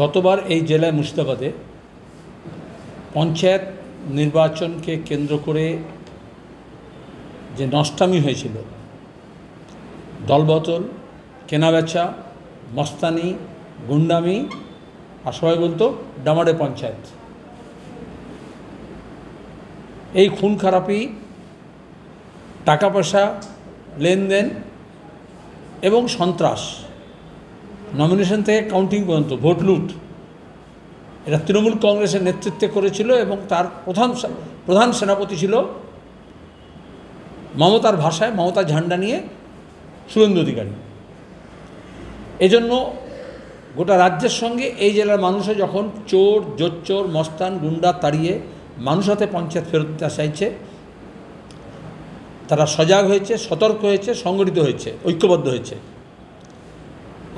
গতবার এই জেলায় মুর্শিদাবাদে পঞ্চায়েত নির্বাচনকে কেন্দ্র করে যে নষ্টামি হয়েছিল দলবতল কেনাবেচা মস্তানি গুন্ডামি আর সবাই বলতো ডামাডে পঞ্চায়েত এই খুন খারাপি টাকা পয়সা লেনদেন এবং সন্ত্রাস নমিনেশন থেকে কাউন্টিং পর্যন্ত ভোট লুট এটা তৃণমূল কংগ্রেসের নেতৃত্বে করেছিল এবং তার প্রধান প্রধান সেনাপতি ছিল মমতার ভাষায় মমতার ঝান্ডা নিয়ে সুরেন্দ্র অধিকারী এজন্য গোটা রাজ্যের সঙ্গে এই জেলার মানুষে যখন চোর জোচ্চোর মস্তান গুন্ডা তাড়িয়ে মানুষ হাতে পঞ্চায়েত ফেরত চাইছে তারা সজাগ হয়েছে সতর্ক হয়েছে সংগঠিত হয়েছে ঐক্যবদ্ধ হয়েছে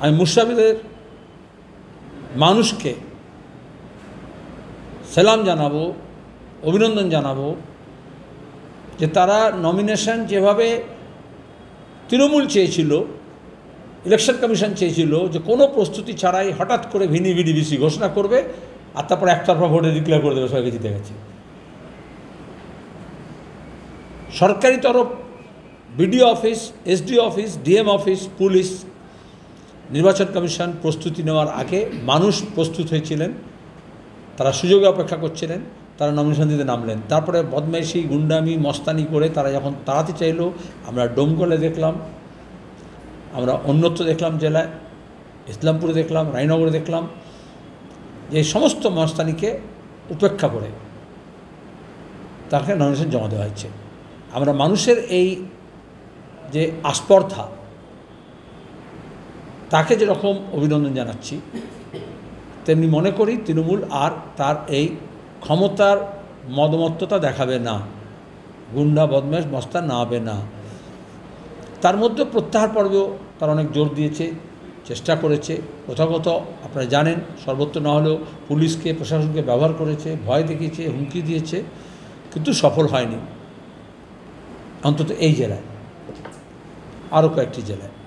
আমি মুর্শাবিদের মানুষকে সেলাম জানাবো অভিনন্দন জানাবো যে তারা নমিনেশন যেভাবে তৃণমূল চেয়েছিল ইলেকশন কমিশন চেয়েছিল যে কোনো প্রস্তুতি ছাড়াই হঠাৎ করে ভিনি ভিডিবিসি ঘোষণা করবে আর তারপর একতরফা ভোটে ডিক্লেয়ার করে দেবে সবাইকে জিতে গেছে সরকারি তরফ BDO office SD office DM office police নির্বাচন কমিশন প্রস্তুতি নেওয়ার আগে মানুষ প্রস্তুত হয়েছিলেন তারা সুযোগে অপেক্ষা করছিলেন তারা নমিনেশন দিতে নামলেন তারপরে বদমাইশি গুন্ডামি মস্তানি করে তারা যখন তাড়াতে চাইলো আমরা ডোমকলে দেখলাম আমরা অন্যত্র দেখলাম জেলায় ইসলামপুরে দেখলাম রায়নগরে দেখলাম যে সমস্ত মস্তানিকে উপেক্ষা করে তাকে নমিনেশন জমা দেওয়া হয়েছে আমরা মানুষের এই যে আস্পর্ধা তাকে যেরকম অভিনন্দন জানাচ্ছি তেমনি মনে করি তৃণমূল আর তার এই ক্ষমতার মদমত্ততা দেখাবে না গুন্ডা বদমাস মস্তা না হবে না তার মধ্যে প্রত্যাহার পর্বেও তার অনেক জোর দিয়েছে চেষ্টা করেছে কোথাও কোথাও আপনারা জানেন সর্বত্র না হলেও পুলিশকে প্রশাসনকে ব্যবহার করেছে ভয় দেখিয়েছে হুমকি দিয়েছে কিন্তু সফল হয়নি অন্তত এই জেলায় আরও কয়েকটি জেলায়